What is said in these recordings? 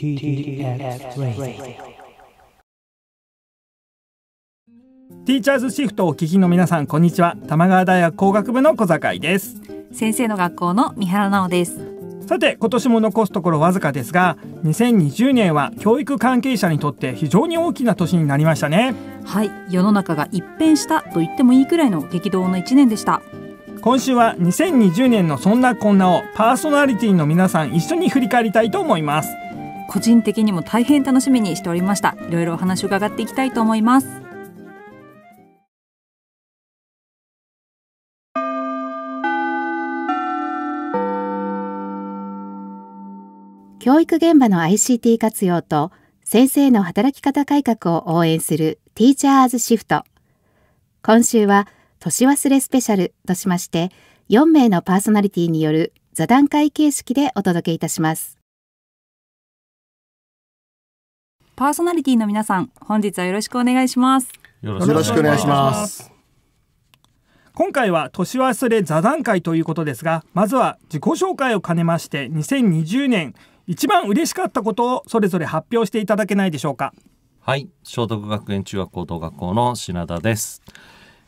ティーチャーズシフトをお聞きの皆さんこんにちは玉川大学工学部の小坂井です先生の学校の三原奈直ですさて今年も残すところわずかですが2020年は教育関係者にとって非常に大きな年になりましたねはい世の中が一変したと言ってもいいくらいの激動の1年でした今週は2020年のそんなこんなをパーソナリティの皆さん一緒に振り返りたいと思います個人的にも大変楽しみにしておりましたいろいろお話を伺っていきたいと思います教育現場の ICT 活用と先生の働き方改革を応援するティーチャーズシフト今週は年忘れスペシャルとしまして4名のパーソナリティによる座談会形式でお届けいたしますパーソナリティの皆さん本日はよろしくお願いしますよろしくお願いします今回は年忘れ座談会ということですがまずは自己紹介を兼ねまして2020年一番嬉しかったことをそれぞれ発表していただけないでしょうかはい聖徳学園中学高等学校の品田です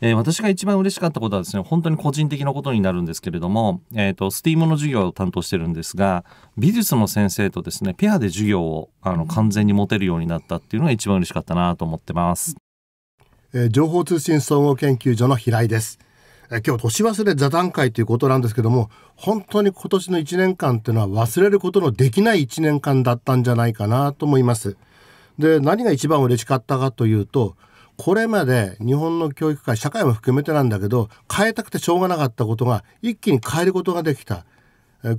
えー、私が一番嬉しかったことはですね、本当に個人的なことになるんですけれども、えっ、ー、と、スティー m の授業を担当してるんですが、美術の先生とですね、ペアで授業をあの完全に持てるようになったっていうのが一番嬉しかったなと思ってます。えー、情報通信総合研究所の平井です。え今日年忘れ座談会ということなんですけども、本当に今年の1年間っていうのは忘れることのできない1年間だったんじゃないかなと思います。で、何が一番嬉しかったかというと、これまで日本の教育界社会も含めてなんだけど変えたくてしょうがなかったことが一気に変えることができた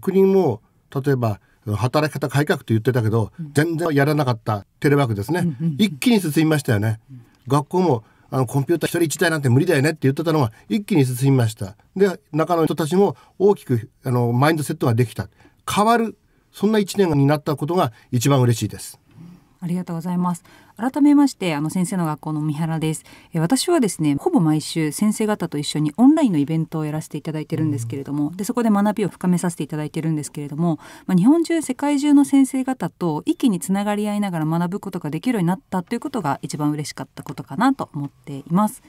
国も例えば働き方改革と言ってたけど、うん、全然やらなかったテレワークですね、うんうん、一気に進みましたよね、うん、学校もあのコンピューター一人一台なんて無理だよねって言ってたのが一気に進みましたで中の人たちも大きくあのマインドセットができた変わるそんな1年になったことが一番嬉しいですありがとうございます。改めまして、あの先生の学校の三原です。え私はですね、ほぼ毎週先生方と一緒にオンラインのイベントをやらせていただいてるんですけれども、うん、でそこで学びを深めさせていただいてるんですけれども、まあ、日本中世界中の先生方と一気につながり合いながら学ぶことができるようになったということが一番嬉しかったことかなと思っています。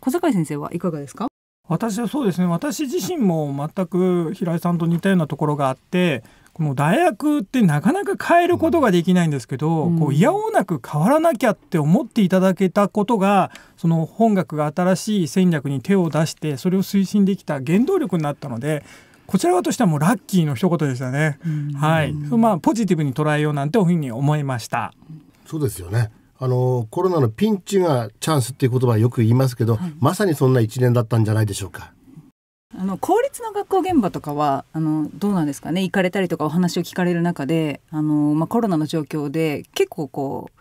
小坂井先生はいかがですか？私はそうですね。私自身も全く平井さんと似たようなところがあって。もう大学ってなかなか変えることができないんですけど、うん、こう嫌おなく変わらなきゃって思っていただけたことがその本学が新しい戦略に手を出してそれを推進できた原動力になったのでこちら側としてはもうラッキーの一言でしたね。うん、はい、まあポジティブに捉えようなんていうふうに思いました。そうですよね。あのコロナのピンチがチャンスっていう言葉よく言いますけど、はい、まさにそんな一年だったんじゃないでしょうか。あの公立の学校現場とかはあのどうなんですかね行かれたりとかお話を聞かれる中であの、まあ、コロナの状況で結構こう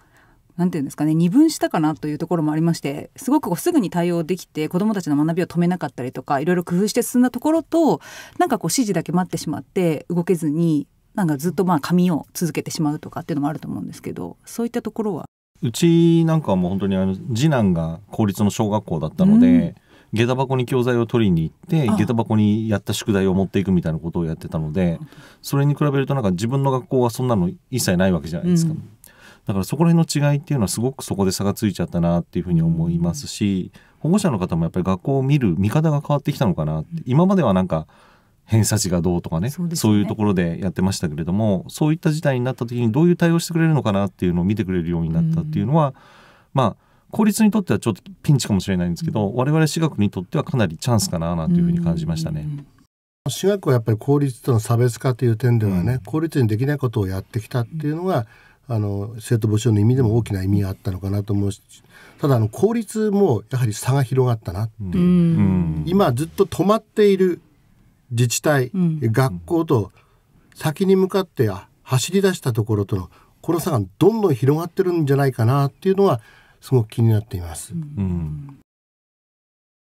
なんていうんですかね二分したかなというところもありましてすごくすぐに対応できて子どもたちの学びを止めなかったりとかいろいろ工夫して進んだところとなんかこう指示だけ待ってしまって動けずになんかずっとまあ紙を続けてしまうとかっていうのもあると思うんですけどそういったところはうちなんかはもう本当にあの次男が公立の小学校だったので、うん下駄箱に教材を取りに行って下駄箱にやった宿題を持っていくみたいなことをやってたのでそれに比べるとなんか自分の学校はそんなの一切ないわけじゃないですか、うん、だからそこら辺の違いっていうのはすごくそこで差がついちゃったなっていうふうに思いますし保護者の方もやっぱり学校を見る見方が変わってきたのかなって今まではなんか偏差値がどうとかね、ね、そういうところでやってましたけれどもそういった事態になった時にどういう対応してくれるのかなっていうのを見てくれるようになったっていうのは、うん、まあ公立にとってはちょっとピンチかもしれないんですけど、うん、我々私学にとってはかなりチャンスかななんていうふうに感じましたね。うん私学はやっぱり公立との差別化という点ではね、うん、公立にできないことをやってきたっていうのが、あの生徒募集の意味でも大きな意味があったのかなと思うしただあの公立もやはり差が広がったなっていう、うん、今ずっと止まっている自治体、うん、学校と先に向かって走り出したところとのこの差がどんどん広がってるんじゃないかなっていうのはすごく気になっています。うん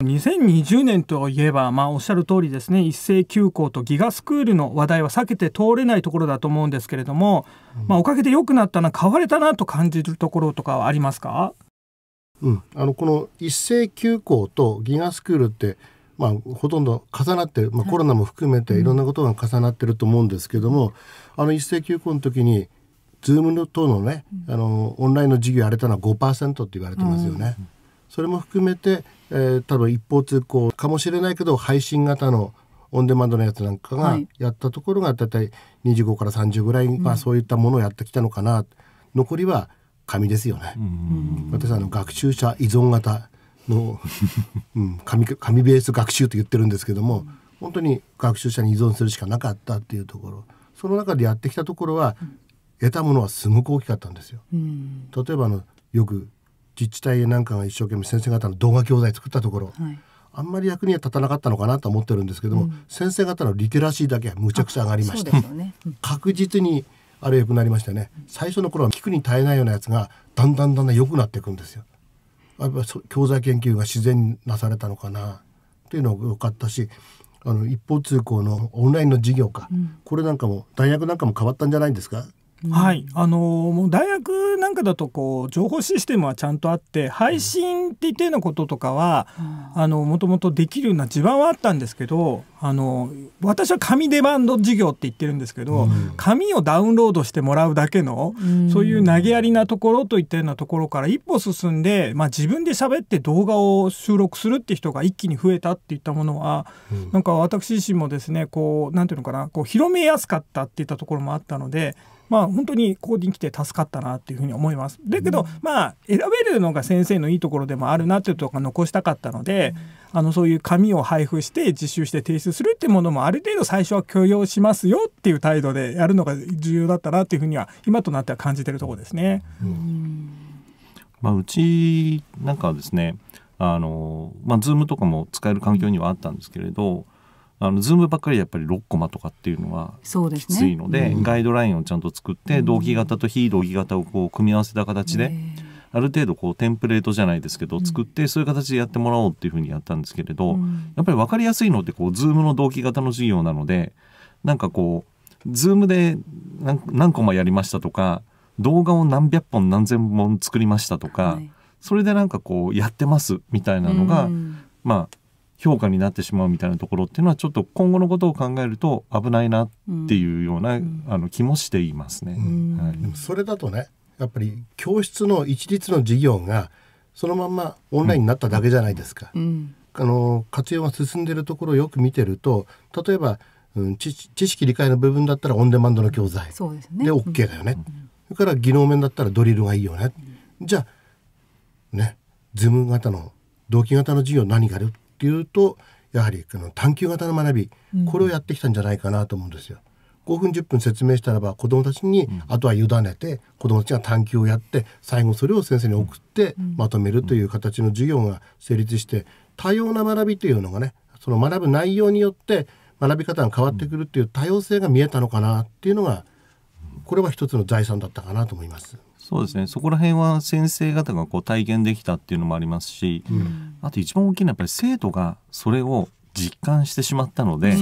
2020年といえば、まあ、おっしゃる通りですね一斉休校とギガスクールの話題は避けて通れないところだと思うんですけれども、うん、まあ、おかげで良くなったな変われたなと感じるところとかはありますか、うん、あのこの一斉休校とギガスクールって、まあ、ほとんど重なってまあ、コロナも含めていろんなことが重なってると思うんですけども、うん、あの一斉休校の時にズーム等のね、あのオンラインの授業やれたのは5%って言われてますよね。それも含めて、えー、多分一方通行かもしれないけど配信型のオンデマンドのやつなんかがやったところが大体25から30ぐらいはそういったものをやってきたのかな、うん、残りは紙ですよね、うん、私あの学習者依存型の、うん、紙紙ベース学習と言ってるんですけども、うん、本当に学習者に依存するしかなかったっていうところその中でやってきたところは得たものはすごく大きかったんですよ。うん、例えばあのよく自治体なんかが一生懸命先生方の動画教材作ったところ、はい、あんまり役には立たなかったのかなと思ってるんですけども、うん、先生方のリテラシーだけはむちゃくちゃ上がりました。ね、確実にあれ良くなりましたね。最初の頃は聞くに耐えないようなやつがだんだんだんだん良くなっていくんですよ。やっぱ教材研究が自然なされたのかなというのが良かったしあの一方通行のオンラインの授業か、うん、これなんかも大学なんかも変わったんじゃないんですかはい、あのもう大学なんかだとこう情報システムはちゃんとあって配信って言ってようなこととかは、あのもともとできるような地盤はあったんですけどあの私は紙デバンド事業って言ってるんですけど、うん、紙をダウンロードしてもらうだけの、うん、そういう投げやりなところといったようなところから一歩進んで、まあ、自分で喋って動画を収録するって人が一気に増えたっていったものは、うん、なんか私自身もですねこうなんていうのかなこう広めやすかったっていったところもあったので。まあ、本当にここに来て助かったなっいうふうに思います。だけど、まあ、選べるのが先生のいいところでもあるなというところが残したかったので、あのそういう紙を配布して実習して提出するっていうものもある程度最初は許容しますよっていう態度でやるのが重要だったなっていうふうには今となっては感じてるところですね。うんまあ、うちなんかはですねあの、まあ、Zoom とかも使える環境にはあったんですけれど、うんあのズームばっかりやっぱり6コマとかっていうのはきついので、ねうん、ガイドラインをちゃんと作って、同期型と非同期型をこう組み合わせた形で、ある程度こうテンプレートじゃないですけど作って、そういう形でやってもらおうっていうふうにやったんですけれど、やっぱり分かりやすいのってこうズームの同期型の授業なのでなんかこうズームで何何コマやりましたとか動画を何百本何千本作りましたとか、はい、それでなんかこうやってますみたいなのが、まあ評価になってしまうみたいなところっていうのはちょっと今後のことを考えると危ないなっていうような、うん、あの気もしていますね、はい、でもそれだとねやっぱり教室の一律の授業がそのまんまオンラインになっただけじゃないですか。うん、あの活用が進んでるところをよく見てると例えば、うん、知識理解の部分だったらオンデマンドの教材です、ね、で OK だよね、それから技能面だったらドリルがいいよね、じゃあねズーム型の同期型の授業何があるっていうとやはりこの探究型の学び、これをやってきたんじゃないかなと思うんですよ。5分10分説明したらば子どもたちに、あとは委ねて子どもたちが探究をやって最後それを先生に送ってまとめるという形の授業が成立して多様な学びというのがねその学ぶ内容によって学び方が変わってくるっていう多様性が見えたのかなっていうのがこれは一つの財産だったかなと思います。そうですねそこら辺は先生方がこう体験できたっていうのもありますし、うん、あと一番大きいのはやっぱり生徒がそれを実感してしまったので、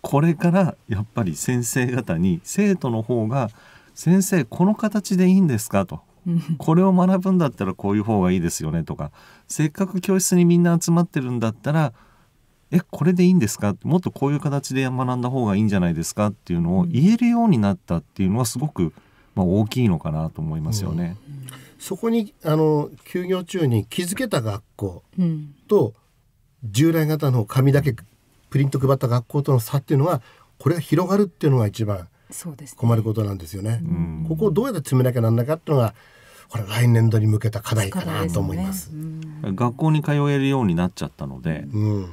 これからやっぱり先生方に生徒の方が「先生この形でいいんですか?」とこれを学ぶんだったらこういう方がいいですよねとかせっかく教室にみんな集まってるんだったらえこれでいいんですかもっとこういう形で学んだ方がいいんじゃないですかっていうのを言えるようになったっていうのはすごく、まあ、大きいのかなと思いますよね。うん、そこにあの休業中に気づけた学校と従来型の紙だけプリント配った学校との差っていうのはこれが広がるっていうのが一番困ることなんですよね。ねうん、ここをどうやって詰めなきゃなんなかっていうのがこれ来年度に向けた課題かなと思います、ねうん、学校に通えるようになっちゃったので、うん、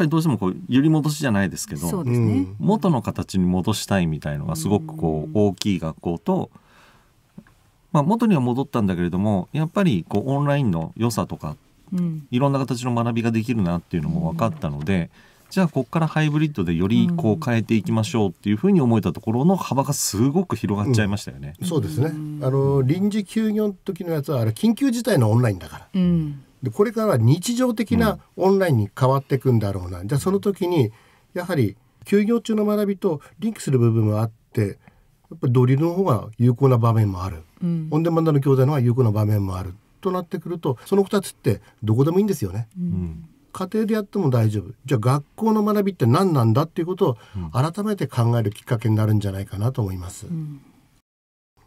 ぱりどうしてもこう揺り戻しじゃないですけど、ね、元の形に戻したいみたいのがすごくこう大きい学校と、まあ、元には戻ったんだけれどもやっぱりこうオンラインの良さとか、うん、いろんな形の学びができるなっていうのも分かったので。じゃあここからハイブリッドでよりこう変えていきましょうっていうふうに思えたところの幅がすごく広がっちゃいましたよね。うん、そうですね。あの臨時休業の時のやつはあれ緊急事態のオンラインだから。うんでこれから日常的なオンラインに変わっていくんだろうな、うん、じゃあその時にやはり休業中の学びとリンクする部分もあってやっぱりドリルの方が有効な場面もある、うん、オンデマンドの教材の方が有効な場面もあるとなってくるとその2つってどこでもいいんですよね。うん、家庭でやっても大丈夫じゃあ学校の学びって何なんだっていうことを改めて考えるきっかけになるんじゃないかなと思います。うん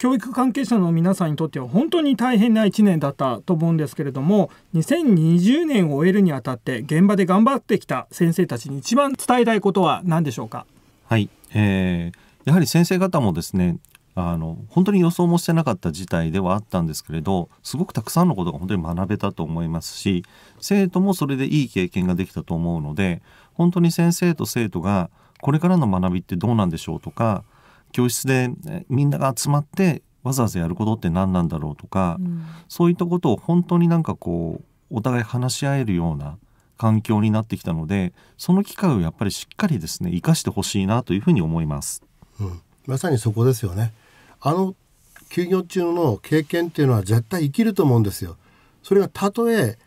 教育関係者の皆さんにとっては本当に大変な1年だったと思うんですけれども2020年を終えるにあたって現場で頑張ってきた先生たちに一番伝えたいことは何でしょうかはい、えー、やはり先生方もですねあの本当に予想もしてなかった事態ではあったんですけれどすごくたくさんのことが本当に学べたと思いますし生徒もそれでいい経験ができたと思うので本当に先生と生徒がこれからの学びってどうなんでしょうとか教室でみんなが集まってわざわざやることって何なんだろうとか、うん、そういったことを本当になんかこうお互い話し合えるような環境になってきたのでその機会をやっぱりしっかりですね生かしてほしいなというふうに思います、うん、まさにそこですよねあの休業中の経験っていうのは絶対生きると思うんですよそれがたとえ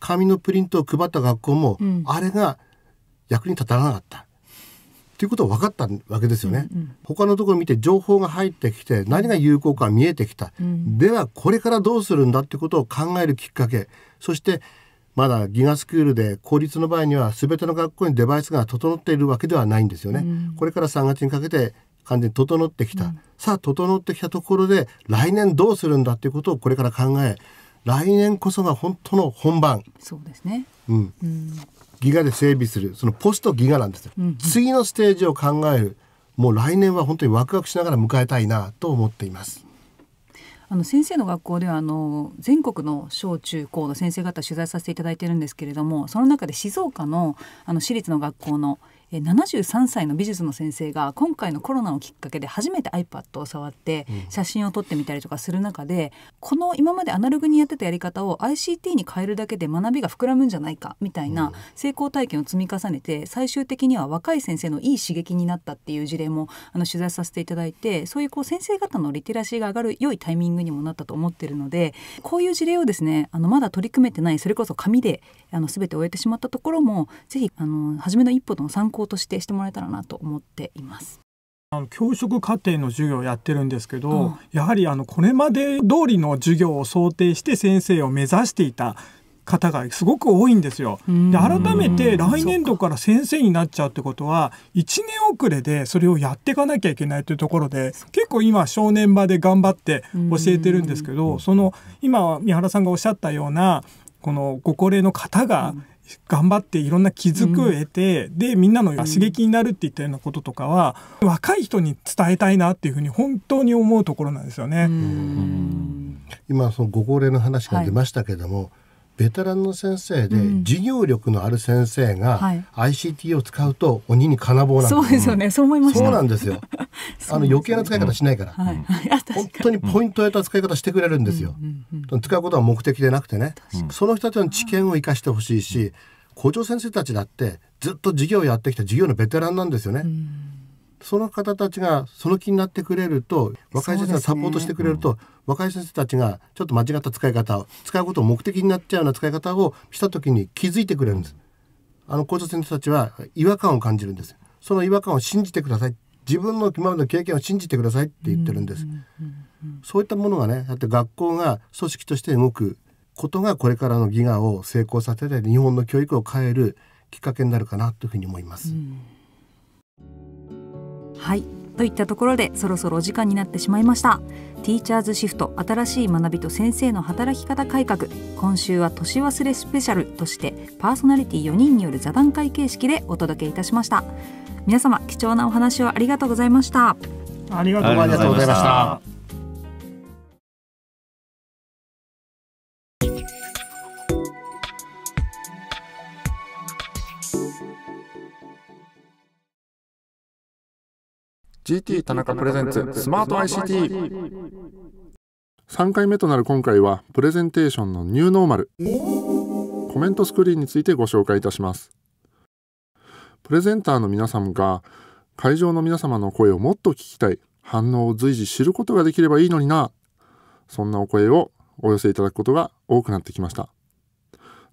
紙のプリントを配った学校も、うん、あれが役に立たなかったということは分かったわけですよね。うんうん、他のところ見て情報が入ってきて何が有効か見えてきた、うん、ではこれからどうするんだってことを考えるきっかけそしてまだギガスクールで公立の場合には全ての学校にデバイスが整っているわけではないんですよね。うん、これから3月にかけて完全に整ってきた、うん、さあ整ってきたところで来年どうするんだっていうことをこれから考え来年こそが本当の本番。そうですね、うん、うんギガで整備するそのポストギガなんですよ、うん、次のステージを考えるもう来年は本当にワクワクしながら迎えたいなと思っています。あの先生の学校ではあの全国の小中高の先生方取材させていただいてるんですけれどもその中で静岡のあの私立の学校の73歳の美術の先生が今回のコロナをきっかけで初めて iPad を触って写真を撮ってみたりとかする中でこの今までアナログにやってたやり方を ICT に変えるだけで学びが膨らむんじゃないかみたいな成功体験を積み重ねて最終的には若い先生のいい刺激になったっていう事例もあの取材させていただいてそういうこう先生方のリテラシーが上がる良いタイミングにもなったと思ってるのでこういう事例をですねあのまだ取り組めてないそれこそ紙であの全て終えてしまったところもぜひあの初めの一歩の参考としてしてもらえたらなと思っています。あの教職課程の授業をやってるんですけど、うん、やはりあのこれまで通りの授業を想定して先生を目指していた方がすごく多いんですよ。で改めて来年度から先生になっちゃうってことは1年遅れでそれをやっていかなきゃいけないというところで結構今正念場で頑張って教えてるんですけどその今三原さんがおっしゃったようなこのご高齢の方が頑張っていろんな気づくを得て、うん、でみんなの刺激になるっていったようなこととかは、うん、若い人に伝えたいなっていうふうに本当に思うところなんですよね。今そのご高齢の話が出ましたけども、はいベテランの先生で、授業力のある先生が ICT を使うと鬼に金棒なんです、そうですよねそう思いましそうなんですよ あの余計な使い方しないから、はい、本当にポイントやった使い方してくれるんですよ、使うことは目的でなくてねその人たちの知見を生かしてほしいし、校長先生たちだってずっと授業をやってきた授業のベテランなんですよね、その方たちがその気になってくれると若い先生がサポートしてくれると、ねうん、若い先生たちがちょっと間違った使い方を使うことを目的になっちゃうような使い方をした時に気づいてくれるんです。あの校長先生たちは違和感を感じるんです。その違和感を信じてください。自分の今までの経験を信じてくださいって言ってるんです。そういったものがね、だって学校が組織として動くことがこれからのギガを成功させて日本の教育を変えるきっかけになるかなというふうに思います。うんはいといったところでそろそろお時間になってしまいましたティーチャーズシフト新しい学びと先生の働き方改革今週は年忘れスペシャルとしてパーソナリティ4人による座談会形式でお届けいたしました皆様貴重なお話をありがとうございましたありがとうございました GT 田中プレゼンツスマート ICT3 回目となる今回はプレゼンテーションのニューノーマルコメントスクリーンについてご紹介いたしますプレゼンターの皆さんが会場の皆様の声をもっと聞きたい反応を随時知ることができればいいのになそんなお声をお寄せいただくことが多くなってきました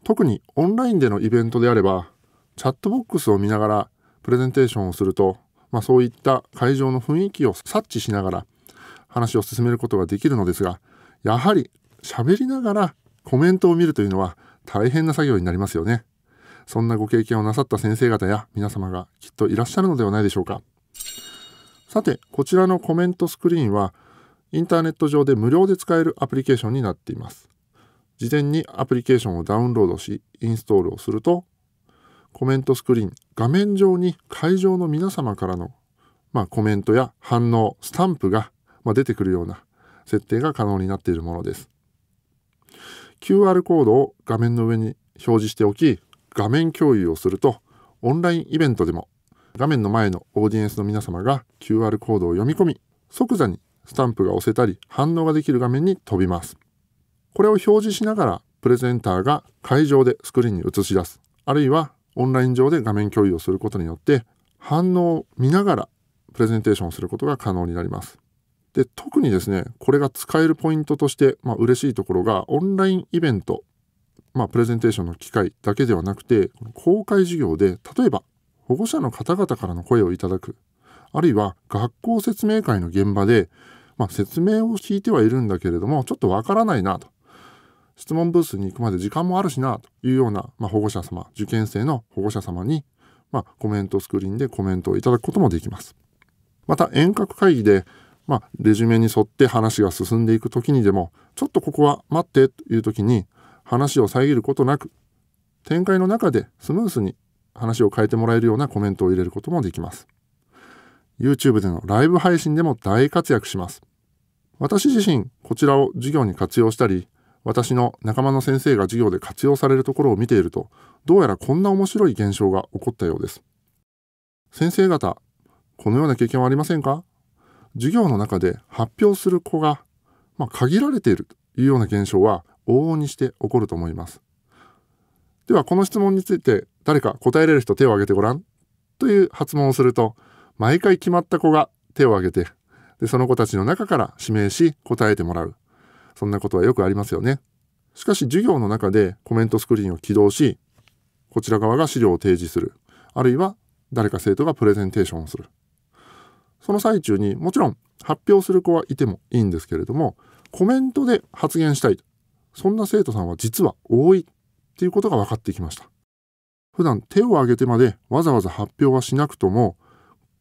特にオンラインでのイベントであればチャットボックスを見ながらプレゼンテーションをするとまあ、そういった会場の雰囲気を察知しながら話を進めることができるのですがやはり喋りながらコメントを見るというのは大変な作業になりますよねそんなご経験をなさった先生方や皆様がきっといらっしゃるのではないでしょうかさてこちらのコメントスクリーンはインターネット上で無料で使えるアプリケーションになっています事前にアプリケーションをダウンロードしインストールをするとコメントスクリーン、画面上に会場の皆様からの、まあ、コメントや反応、スタンプが、まあ、出てくるような設定が可能になっているものです。QR コードを画面の上に表示しておき、画面共有をすると、オンラインイベントでも画面の前のオーディエンスの皆様が QR コードを読み込み、即座にスタンプが押せたり反応ができる画面に飛びます。これを表示しながらプレゼンターが会場でスクリーンに映し出す、あるいはオンライン上で画面共有をすることによって反応を見ながらプレゼンテーションをすることが可能になります。で特にですねこれが使えるポイントとして、まあ、嬉しいところがオンラインイベント、まあ、プレゼンテーションの機会だけではなくて公開授業で例えば保護者の方々からの声をいただくあるいは学校説明会の現場で、まあ、説明を聞いてはいるんだけれどもちょっとわからないなと質問ブースに行くまで時間もあるしな、というような、まあ、保護者様、受験生の保護者様に、まあ、コメントスクリーンでコメントをいただくこともできます。また、遠隔会議で、まあ、レジュメに沿って話が進んでいく時にでも、ちょっとここは待ってという時に、話を遮ることなく、展開の中でスムースに話を変えてもらえるようなコメントを入れることもできます。YouTube でのライブ配信でも大活躍します。私自身、こちらを授業に活用したり、私の仲間の先生が授業で活用されるところを見ていると、どうやらこんな面白い現象が起こったようです。先生方、このような経験はありませんか授業の中で発表する子が、まあ、限られているというような現象は往々にして起こると思います。では、この質問について誰か答えれる人手を挙げてごらんという発問をすると、毎回決まった子が手を挙げて、でその子たちの中から指名し答えてもらう。そんなことはよくありますよね。しかし授業の中でコメントスクリーンを起動し、こちら側が資料を提示する。あるいは誰か生徒がプレゼンテーションをする。その最中にもちろん発表する子はいてもいいんですけれども、コメントで発言したい。そんな生徒さんは実は多いっていうことが分かってきました。普段手を挙げてまでわざわざ発表はしなくとも、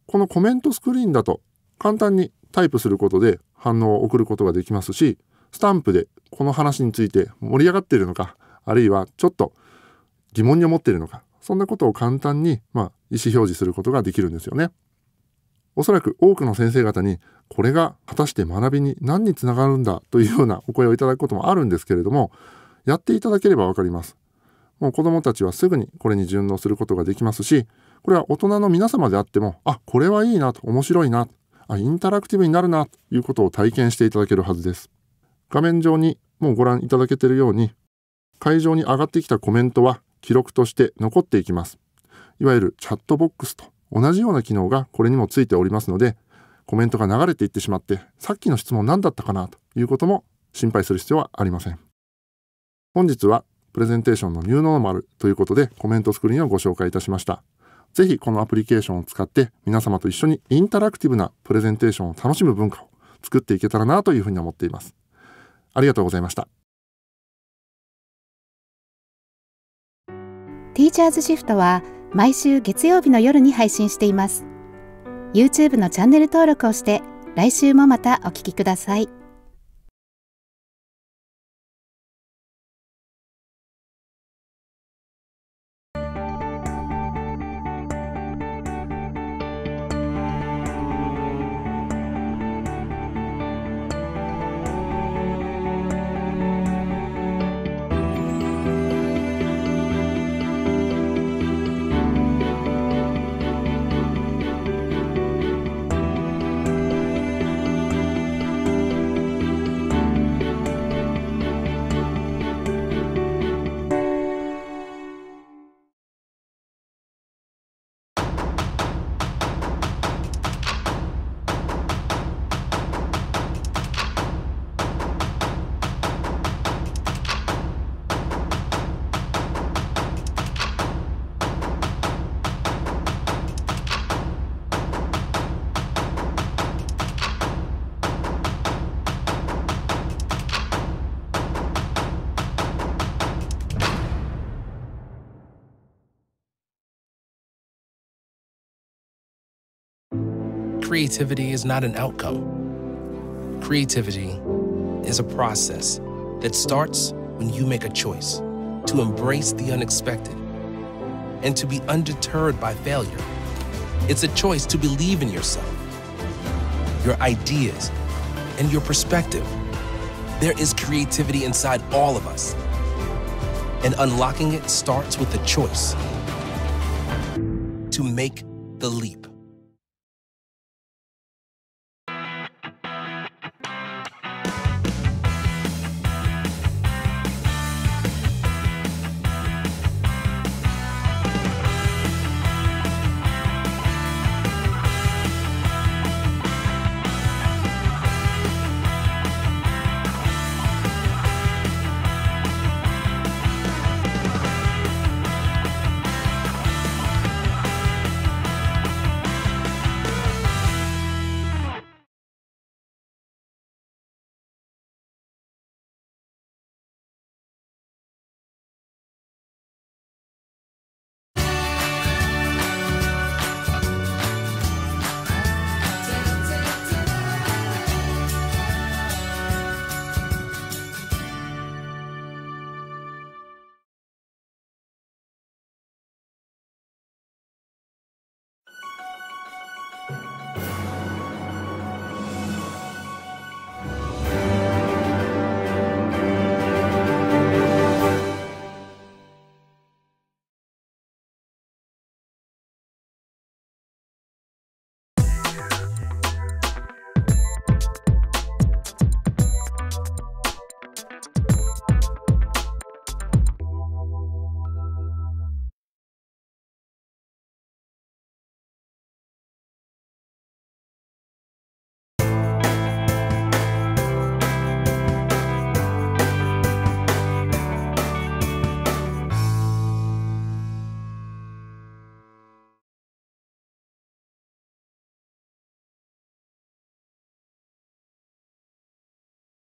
このコメントスクリーンだと簡単にタイプすることで反応を送ることができますし、スタンプでこの話について盛り上がっているのかあるいはちょっと疑問に思っているのかそんなことを簡単に、まあ、意思表示することができるんですよね。おそらく多くの先生方にこれが果たして学びに何につながるんだというようなお声をいただくこともあるんですけれどもやっていただければ分かります。もう子どもたちはすぐにこれに順応することができますしこれは大人の皆様であってもあこれはいいなと面白いなあインタラクティブになるなということを体験していただけるはずです。画面上にもうご覧いただけているように、会場に上がってきたコメントは記録として残っていきます。いわゆるチャットボックスと同じような機能がこれにもついておりますので、コメントが流れていってしまって、さっきの質問何だったかなということも心配する必要はありません。本日はプレゼンテーションのニューノーマルということでコメントスクリーンをご紹介いたしました。ぜひこのアプリケーションを使って皆様と一緒にインタラクティブなプレゼンテーションを楽しむ文化を作っていけたらなというふうに思っています。ありがとうございました。ティーチャーズシフトは毎週月曜日の夜に配信しています。YouTube のチャンネル登録をして来週もまたお聞きください。creativity is not an outcome. Creativity is a process that starts when you make a choice to embrace the unexpected and to be undeterred by failure. It's a choice to believe in yourself, your ideas, and your perspective. There is creativity inside all of us, and unlocking it starts with a choice to make the leap.